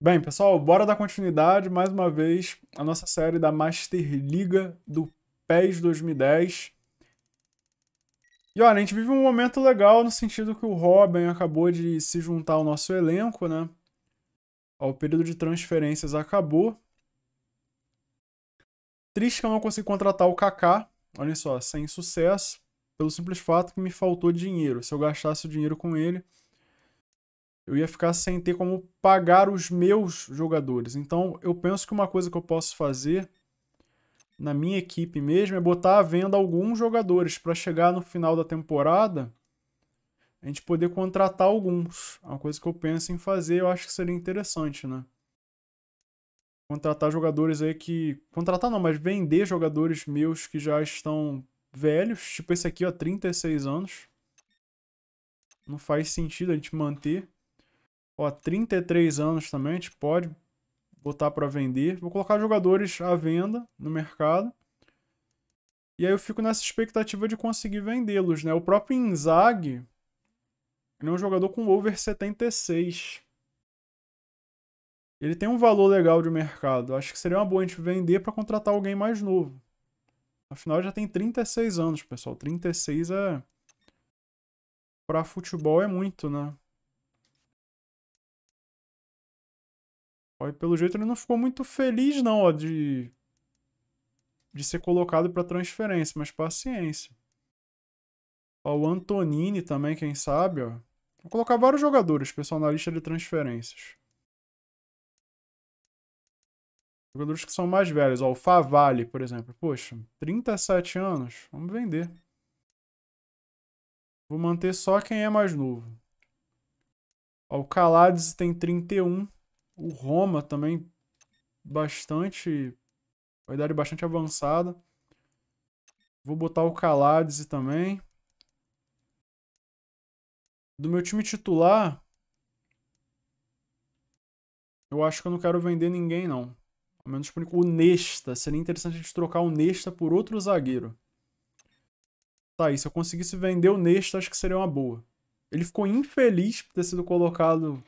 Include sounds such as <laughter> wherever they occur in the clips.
Bem, pessoal, bora dar continuidade mais uma vez à nossa série da Master Liga do PES 2010. E olha, a gente vive um momento legal no sentido que o Robin acabou de se juntar ao nosso elenco, né? o período de transferências acabou. Triste que eu não consegui contratar o Kaká, olha só, sem sucesso, pelo simples fato que me faltou dinheiro. Se eu gastasse o dinheiro com ele, eu ia ficar sem ter como pagar os meus jogadores. Então, eu penso que uma coisa que eu posso fazer na minha equipe mesmo é botar à venda alguns jogadores para chegar no final da temporada a gente poder contratar alguns. É uma coisa que eu penso em fazer, eu acho que seria interessante, né? Contratar jogadores aí que. Contratar não, mas vender jogadores meus que já estão velhos. Tipo esse aqui, ó, 36 anos. Não faz sentido a gente manter. Ó, 33 anos também, a gente pode botar para vender. Vou colocar jogadores à venda no mercado. E aí eu fico nessa expectativa de conseguir vendê-los, né? O próprio Inzaghi é um jogador com over 76. Ele tem um valor legal de mercado. Acho que seria uma boa a gente vender para contratar alguém mais novo. Afinal, já tem 36 anos, pessoal. 36 é. Para futebol é muito, né? pelo jeito ele não ficou muito feliz não, ó, de, de ser colocado para transferência, mas paciência. Ó, o Antonini também, quem sabe, ó. Vou colocar vários jogadores, pessoal, na lista de transferências. Jogadores que são mais velhos, ó, o Favale, por exemplo. Poxa, 37 anos, vamos vender. Vou manter só quem é mais novo. Ó, o Calades tem 31. O Roma também bastante. Uma idade bastante avançada. Vou botar o Calades também. Do meu time titular. Eu acho que eu não quero vender ninguém, não. Ao menos por enquanto. O Nesta. Seria interessante a gente trocar o Nesta por outro zagueiro. Tá, e se eu conseguisse vender o Nesta, acho que seria uma boa. Ele ficou infeliz por ter sido colocado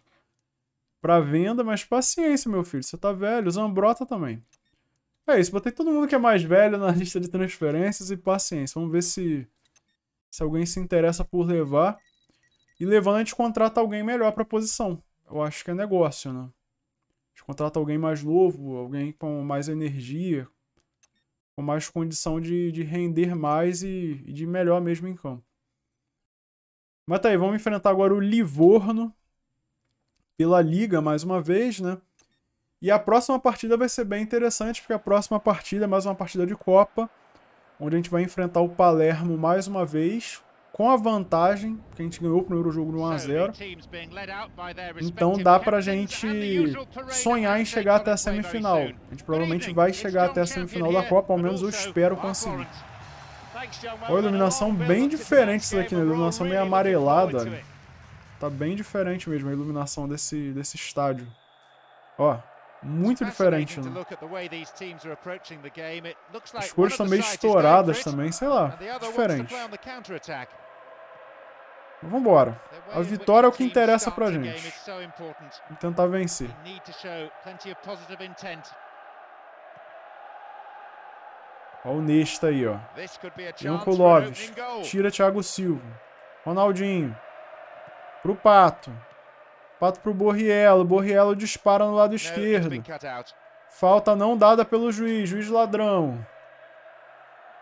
para venda, mas paciência, meu filho. Você tá velho. Zambrota também. É isso, botei todo mundo que é mais velho na <laughs> lista de transferências e paciência. Vamos ver se, se alguém se interessa por levar. E levando a gente contrata alguém melhor para a posição. Eu acho que é negócio, né? A gente contrata alguém mais novo, alguém com mais energia, com mais condição de, de render mais e, e de melhor mesmo em campo. Mas tá aí, vamos enfrentar agora o Livorno pela Liga mais uma vez, né? E a próxima partida vai ser bem interessante, porque a próxima partida é mais uma partida de Copa, onde a gente vai enfrentar o Palermo mais uma vez, com a vantagem, porque a gente ganhou o primeiro jogo no 1x0. Então dá pra gente sonhar em chegar até a semifinal. A gente provavelmente vai chegar até a semifinal da Copa, ao menos eu espero conseguir. Olha, iluminação bem diferente isso daqui, né? Iluminação meio amarelada. Tá bem diferente mesmo a iluminação desse, desse estádio. Ó, muito diferente, né? As cores estão meio estouradas também, sei lá, diferente. vambora. A vitória é o que interessa pra gente. Vamos tentar vencer. Ó o Nesta aí, ó. Janko Loves. Tira Thiago Silva. Ronaldinho. Pro Pato. Pato pro Borriello. Borriello dispara no lado esquerdo. Falta não dada pelo juiz. Juiz ladrão.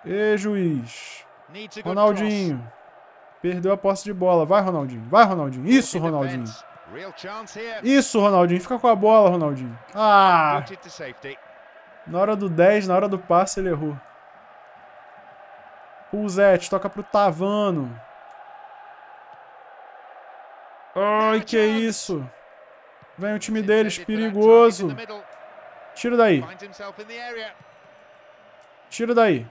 E juiz. Ronaldinho. Perdeu a posse de bola. Vai, Ronaldinho. Vai, Ronaldinho. Isso, Ronaldinho. Isso, Ronaldinho. Fica com a bola, Ronaldinho. Ah! Na hora do 10, na hora do passe, ele errou. Pulzete, toca pro Tavano. Ai, que isso. Vem o time deles, perigoso. Tira daí. Tira daí.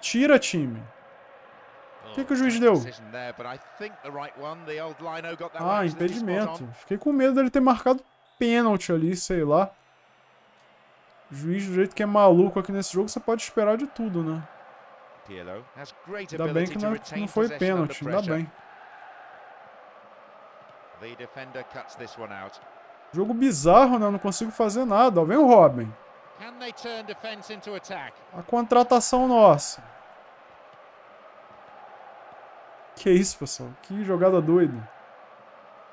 Tira, time. O oh, que, que o juiz deu? Ah, impedimento. Fiquei com medo dele ter marcado pênalti ali, sei lá. O juiz, do jeito que é maluco aqui nesse jogo, você pode esperar de tudo, né? Ainda bem que não, é- não foi pênalti, ainda bem. Jogo bizarro, né? Eu não consigo fazer nada. Ó, vem o Robin. A contratação nossa. Que isso, pessoal. Que jogada doida.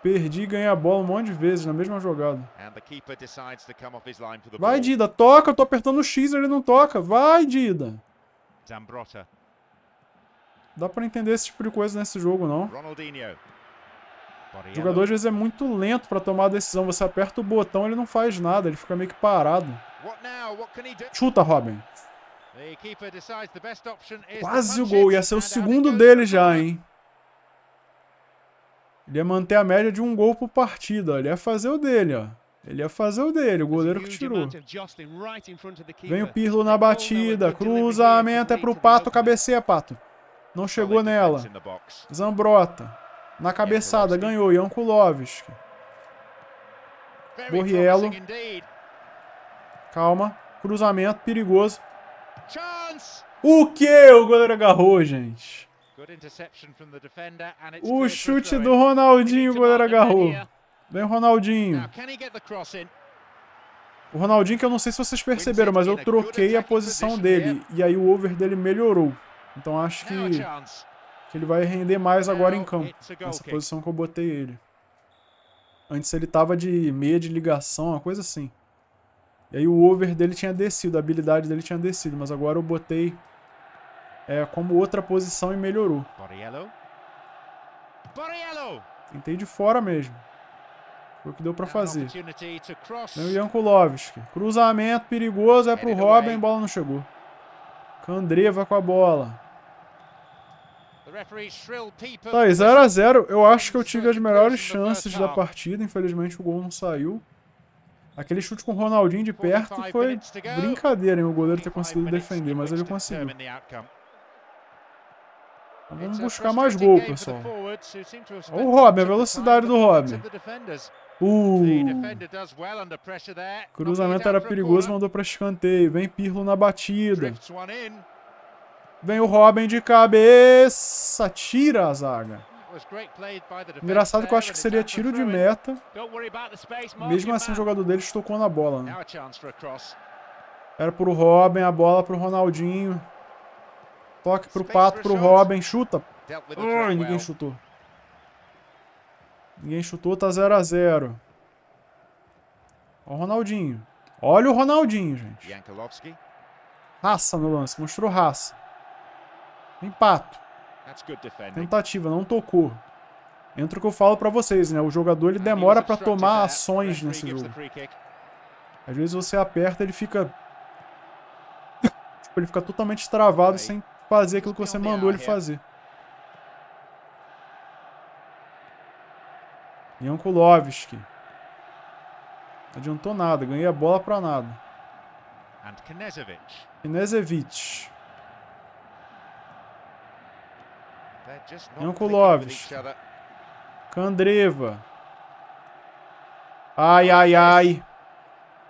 Perdi e ganhei a bola um monte de vezes na mesma jogada. Vai, Dida. Toca. Eu tô apertando o X e ele não toca. Vai, Dida. Dá pra entender esse tipo de coisa nesse jogo, não. Ronaldinho. O jogador às vezes é muito lento para tomar a decisão. Você aperta o botão, ele não faz nada, ele fica meio que parado. Chuta, Robin. Quase o gol, ia ser o segundo dele já, hein? Ele ia manter a média de um gol por partida, ele ia fazer o dele, ó. Ele ia fazer o dele, o goleiro que tirou. Vem o Pirlo na batida, cruzamento é pro Pato, cabeceia, Pato. Não chegou nela. Zambrota. Na cabeçada, ganhou Jankulovski. Borriello. Calma. Cruzamento perigoso. O que o goleiro agarrou, gente? O chute do Ronaldinho, o goleiro agarrou. Vem o Ronaldinho. O Ronaldinho, que eu não sei se vocês perceberam, mas eu troquei a posição dele. E aí o over dele melhorou. Então acho que que ele vai render mais agora em campo. Nessa posição que eu botei ele. Antes ele tava de meia de ligação, uma coisa assim. E aí o over dele tinha descido, a habilidade dele tinha descido. Mas agora eu botei é, como outra posição e melhorou. Borriello. Tentei de fora mesmo. Foi o que deu para fazer. Vem o Jankulovski. Cruzamento perigoso, é pro Robin, bola não chegou. Candreva com a bola. Tá, e 0 a 0 Eu acho que eu tive as melhores chances da partida. Infelizmente o gol não saiu. Aquele chute com o Ronaldinho de perto foi brincadeira, hein? O goleiro ter conseguido defender, mas ele conseguiu. vamos buscar mais gol, pessoal. Olha o Robin, a velocidade do Robin. Uh, cruzamento era perigoso, mandou para escanteio. Vem Pirlo na batida. Vem o Robin de cabeça. Tira a zaga. Engraçado que eu acho que seria tiro de meta. Mesmo assim, o jogador dele estocou na bola. Né? Era pro Robin, a bola pro Ronaldinho. Toque pro Pato, pro Robin. Chuta. Ai, ah, ninguém chutou. Ninguém chutou, tá 0x0. Olha o Ronaldinho. Olha o Ronaldinho, gente. Raça no lance, mostrou raça. Empato. Tentativa, não tocou. Entra o que eu falo pra vocês, né? O jogador ele demora pra tomar ações nesse jogo. Às vezes você aperta, ele fica... Tipo, ele fica totalmente travado sem fazer aquilo que você mandou ele fazer. Jankulovski. Não adiantou nada, ganhei a bola pra nada. Knezevic. Knezevic. Jankulovic. Candreva. Ai, ai, ai.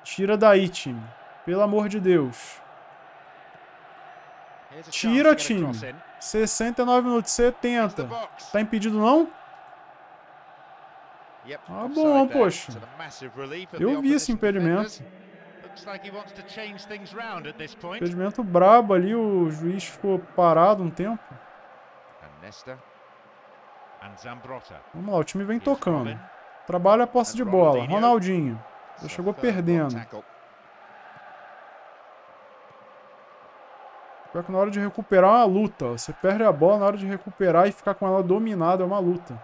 Tira daí, time. Pelo amor de Deus. Tira, time. 69 minutos, 70. Tá impedido, não? Ah, bom, poxa. Eu vi esse impedimento. Impedimento brabo ali, o juiz ficou parado um tempo. Vamos lá, o time vem tocando. Trabalha a posse de bola. Ronaldinho. Já chegou perdendo. Pior que na hora de recuperar é uma luta. Você perde a bola na hora de recuperar e ficar com ela dominada. É uma luta.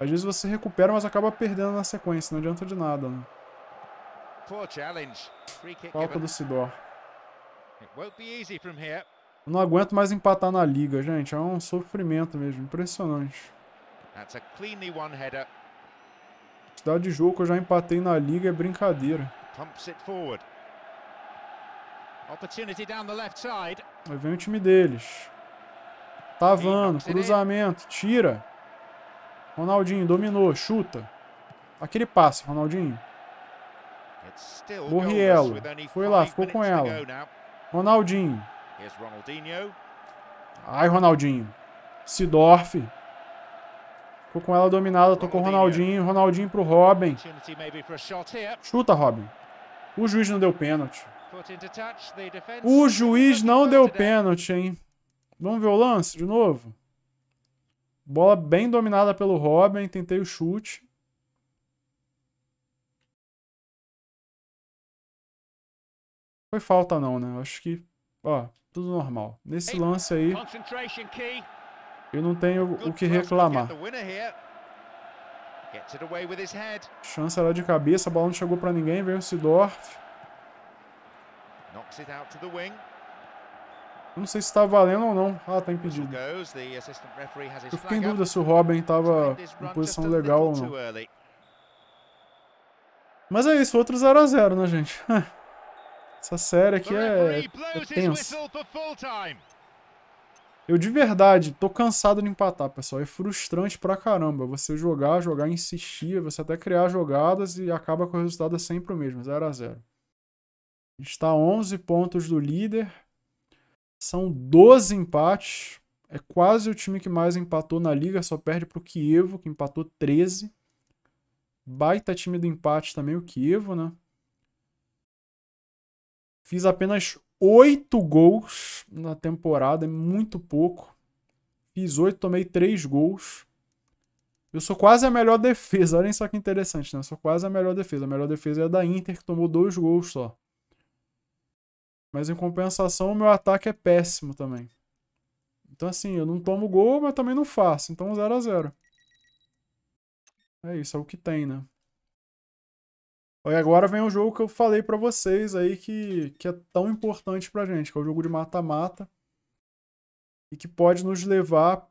Às vezes você recupera, mas acaba perdendo na sequência. Não adianta de nada. Né? Falta do Sidor. Não vai ser fácil aqui. Eu não aguento mais empatar na liga, gente. É um sofrimento mesmo, impressionante. Cidade de jogo que eu já empatei na liga é brincadeira. Aí vem o time deles. Tavano, tá cruzamento, tira. Ronaldinho dominou, chuta. Aquele passe, Ronaldinho. Borriello. Foi lá, ficou com ela. Ronaldinho. Ai, Ronaldinho. Sidorf. Ficou com ela dominada, tocou Ronaldinho. Ronaldinho pro Robin. Chuta, Robin. O juiz não deu pênalti. O juiz não deu pênalti, hein? Vamos ver o lance de novo? Bola bem dominada pelo Robin, tentei o chute. Foi falta não, né? Acho que, ó, tudo normal. Nesse lance aí, eu não tenho o que reclamar. Chance era de cabeça, a bola não chegou para ninguém, veio o Sidorf. Eu não sei se tá valendo ou não. Ah, tá impedido. Eu fiquei em dúvida se o Robin estava em posição legal ou não. Mas é isso, outro 0x0, né, gente? <laughs> Essa série aqui é, é tensa. Eu de verdade tô cansado de empatar, pessoal. É frustrante pra caramba. Você jogar, jogar, insistir, você até criar jogadas e acaba com o resultado sempre o mesmo, 0 a 0 A gente tá 11 pontos do líder. São 12 empates. É quase o time que mais empatou na liga, só perde pro Kievo, que empatou 13. Baita time do empate também o Kievo, né? Fiz apenas oito gols na temporada, é muito pouco. Fiz oito, tomei três gols. Eu sou quase a melhor defesa. <laughs> Olhem só que interessante, né? Eu sou quase a melhor defesa. A melhor defesa é a da Inter, que tomou dois gols só. Mas em compensação, o meu ataque é péssimo também. Então, assim, eu não tomo gol, mas também não faço. Então, 0x0. É isso, é o que tem, né? E agora vem o jogo que eu falei para vocês aí que, que é tão importante pra gente, que é o jogo de mata-mata. E que pode nos levar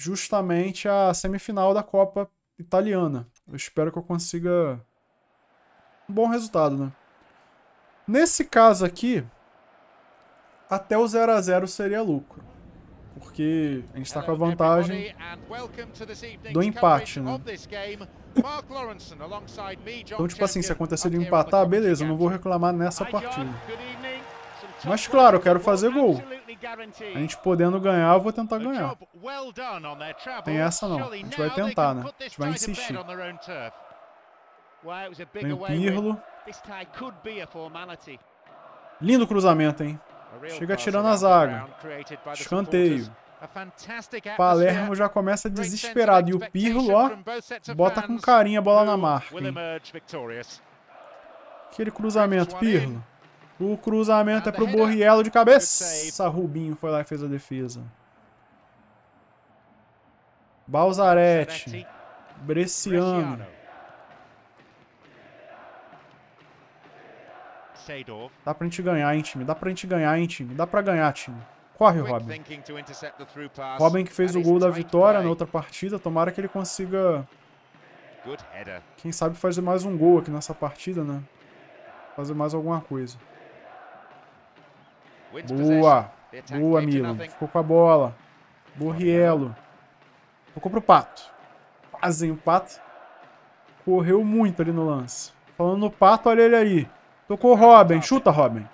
justamente à semifinal da Copa Italiana. Eu espero que eu consiga um bom resultado, né? Nesse caso aqui, até o 0 a 0 seria lucro. Porque a gente está com a vantagem do empate, né? Então, tipo assim, se acontecer de empatar, beleza, eu não vou reclamar nessa partida. Mas claro, eu quero fazer gol. A gente podendo ganhar, eu vou tentar ganhar. Tem essa não. A gente vai tentar, né? A gente vai insistir. Tem o Pirlo. Lindo cruzamento, hein? Chega tirando a zaga. Escanteio. Palermo já começa desesperado. E o Pirlo, ó, bota com carinho a bola na marca. Hein? Aquele cruzamento, Pirlo. O cruzamento é pro Borriello de cabeça. Rubinho foi lá e fez a defesa. Balzarete. Bresciano. Dá pra gente ganhar, hein, time? Dá pra gente ganhar, hein, time? Dá pra ganhar, time. Corre, Robin. Robin que fez o gol da vitória na outra partida. Tomara que ele consiga... Quem sabe fazer mais um gol aqui nessa partida, né? Fazer mais alguma coisa. Boa. Boa, Milan. Ficou com a bola. Borriello. Tocou pro Pato. Fazem o Pato. Correu muito ali no lance. Falando no Pato, olha ele aí. Tocou o Robin. Chuta, Robin.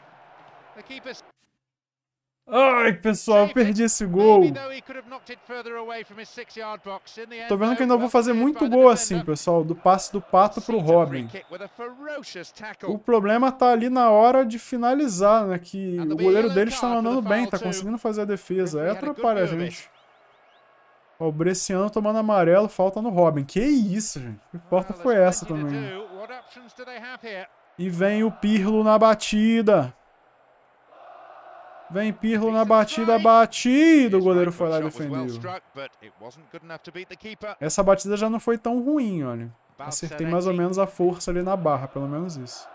Ai, pessoal, eu perdi esse gol. Tô vendo que ainda vou fazer muito gol assim, pessoal, do passe do Pato pro Robin. O problema tá ali na hora de finalizar, né, que o goleiro deles tá mandando bem, tá conseguindo fazer a defesa. É Aí atrapalha a gente. Ó, o Bresciano tomando amarelo, falta no Robin. Que isso, gente. Que porta foi essa também. E vem o Pirlo na batida. Vem Pirlo na batida, batido. O goleiro foi lá e defendeu. Essa batida já não foi tão ruim, olha. Acertei mais ou menos a força ali na barra, pelo menos isso.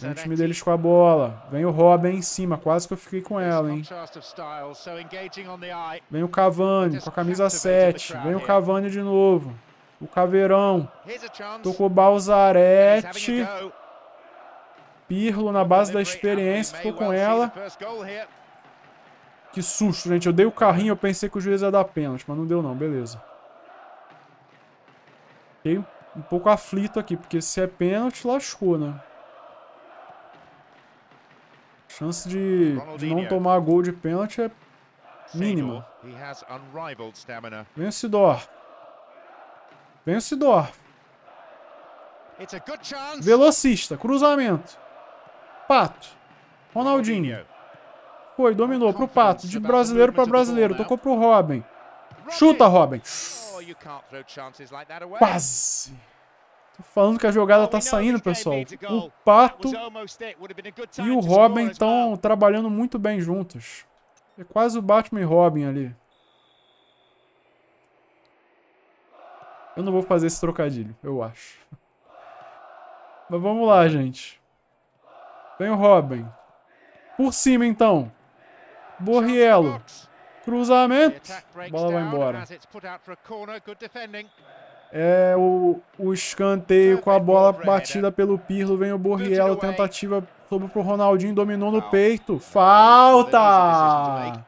Vem o time deles com a bola. Vem o Robin em cima, quase que eu fiquei com ela, hein. Vem o Cavani com a camisa 7. Vem o Cavani de novo. O Caveirão. Tocou Balzarete. Pirlo, na base da experiência, ficou com ela. Que susto, gente. Eu dei o carrinho, eu pensei que o juiz ia dar pênalti, mas não deu não, beleza. Fiquei um pouco aflito aqui, porque se é pênalti, lascou, né? Chance de, de não tomar gol de pênalti é mínima. Vence Vencidor. Velocista, cruzamento. Pato. Ronaldinho. Foi, dominou pro Pato. De brasileiro para brasileiro. Tocou pro Robin. Chuta, Robin. Oh, quase. Tô falando que a jogada tá oh, saindo, pessoal. O Pato e o Robin estão trabalhando muito bem juntos. É quase o Batman e Robin ali. Eu não vou fazer esse trocadilho, eu acho. Mas vamos lá, gente. Vem o Robin. Por cima, então. Borriello. Cruzamento. A bola vai embora. É o, o escanteio com a bola batida pelo Pirlo. Vem o Borriello. Tentativa sobre pro Ronaldinho. Dominou no peito. Falta!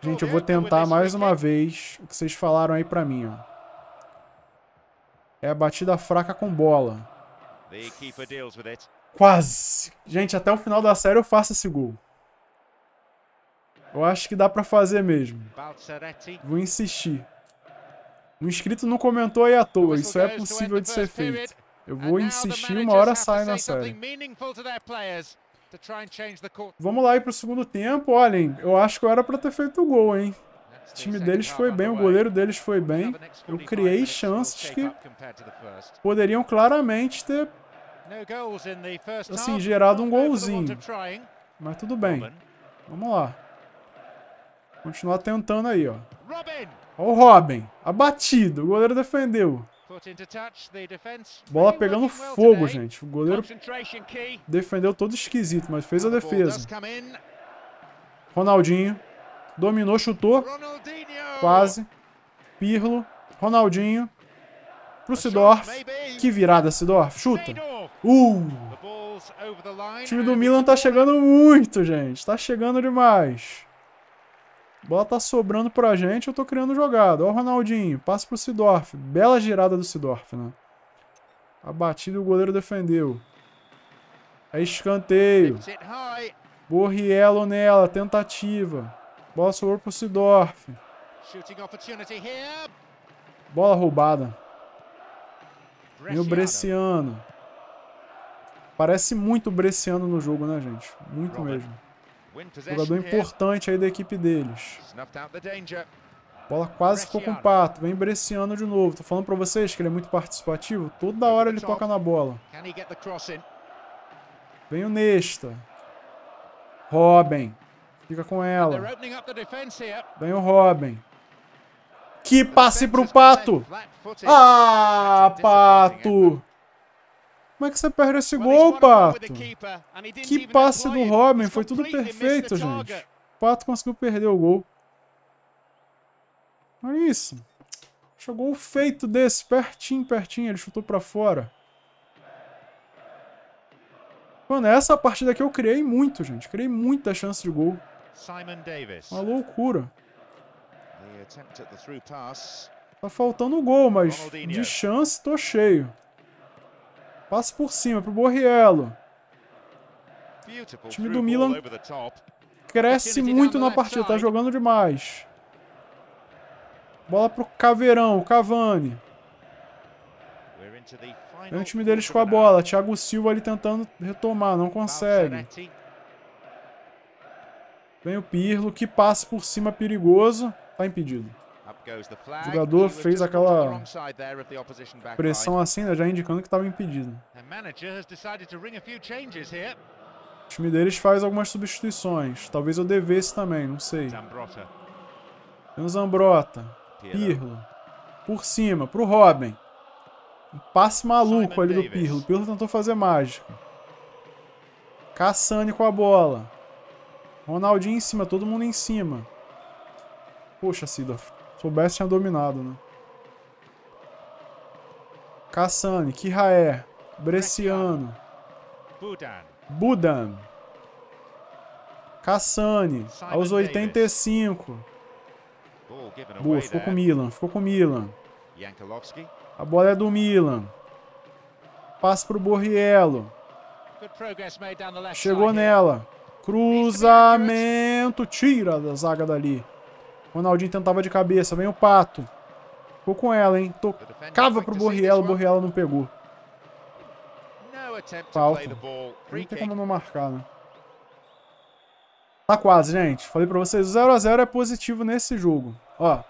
Gente, eu vou tentar mais uma vez o que vocês falaram aí pra mim. Ó. É a batida fraca com bola. Quase. Gente, até o final da série eu faço esse gol. Eu acho que dá pra fazer mesmo. Vou insistir. o inscrito não comentou aí à toa. Isso é possível de ser feito. Eu vou insistir, uma hora sai na série. Vamos lá aí pro segundo tempo. Olhem, eu acho que eu era pra ter feito o gol, hein? O time deles foi bem, o goleiro deles foi bem. Eu criei chances que poderiam claramente ter assim, gerado um golzinho. Mas tudo bem. Vamos lá. Continuar tentando aí, ó. Olha o Robin. Abatido. O goleiro defendeu. Bola pegando fogo, gente. O goleiro defendeu todo esquisito, mas fez a defesa. Ronaldinho. Dominou, chutou. Quase. Pirlo. Ronaldinho. Pro Sidorf. Que virada, Sidorf. Chuta. Uh! O time do Milan tá chegando muito, gente. Tá chegando demais. A bola tá sobrando pra gente, eu tô criando jogada. Ó o Ronaldinho, passa pro Sidorf. Bela girada do Sidorf, né? A batida o goleiro defendeu. É escanteio. Borriello nela, tentativa. Bola sobrou pro Sidorf. Bola roubada. Vem o Bresciano. Parece muito Breciano Bresciano no jogo, né, gente? Muito mesmo. Jogador importante aí da equipe deles. bola quase ficou com o Pato. Vem Bresciano de novo. Tô falando pra vocês que ele é muito participativo. Toda hora ele toca na bola. Vem o Nesta. Robin. Fica com ela. Vem o Robin. Que passe pro Pato! Ah, Pato! Como é que você perde esse gol, Pato? Que passe do Robin, foi tudo perfeito, gente. O Pato conseguiu perder o gol. Olha isso. Jogou feito desse, pertinho, pertinho, ele chutou para fora. Mano, essa partida aqui eu criei muito, gente. Criei muita chance de gol. Uma loucura. Tá faltando gol, mas de chance tô cheio. Passa por cima pro Borriello. O time do Milan cresce muito na partida, tá jogando demais. Bola pro Caveirão, Cavani. É o time deles com a bola. Thiago Silva ali tentando retomar, não consegue. Vem o Pirlo, que passa por cima perigoso. Tá impedido. O jogador fez aquela pressão assim, né, já indicando que estava impedido. O time deles faz algumas substituições. Talvez eu devesse também, não sei. Temos Zambrota, Pirlo, por cima, pro Robin. Um passe maluco ali do Pirlo. O Pirlo tentou fazer mágica. Cassani com a bola. Ronaldinho em cima, todo mundo em cima. Poxa, Sidorf, soubesse, tinha dominado, né? Kassane, Kiraé, Bresciano, Budan, Kassane, aos 85. Boa, ficou com o Milan, ficou com o Milan. A bola é do Milan. Passa para o Borriello. Chegou nela. Cruzamento. Tira da zaga dali. Ronaldinho tentava de cabeça. Vem o Pato. Ficou com ela, hein? Tocava pro Borriello. Borriello não pegou. Falta. Não tem como não marcar, né? Tá quase, gente. Falei pra vocês, 0x0 é positivo nesse jogo. Ó.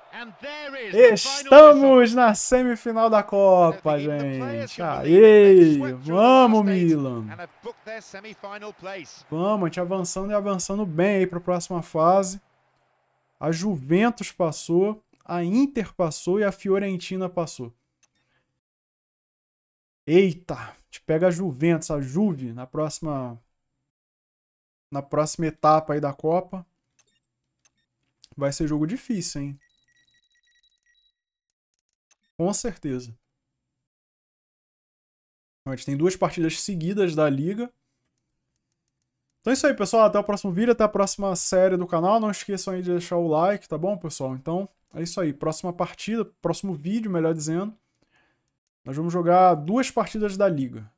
Estamos na semifinal da Copa, gente. Aê! Vamos, Milan! Vamos, a gente avançando e avançando bem aí pra próxima fase. A Juventus passou, a Inter passou e a Fiorentina passou. Eita, te pega a Juventus, a Juve na próxima na próxima etapa aí da Copa. Vai ser jogo difícil, hein? Com certeza. A gente tem duas partidas seguidas da Liga. Então é isso aí, pessoal. Até o próximo vídeo, até a próxima série do canal. Não esqueçam aí de deixar o like, tá bom, pessoal? Então, é isso aí. Próxima partida, próximo vídeo, melhor dizendo. Nós vamos jogar duas partidas da Liga.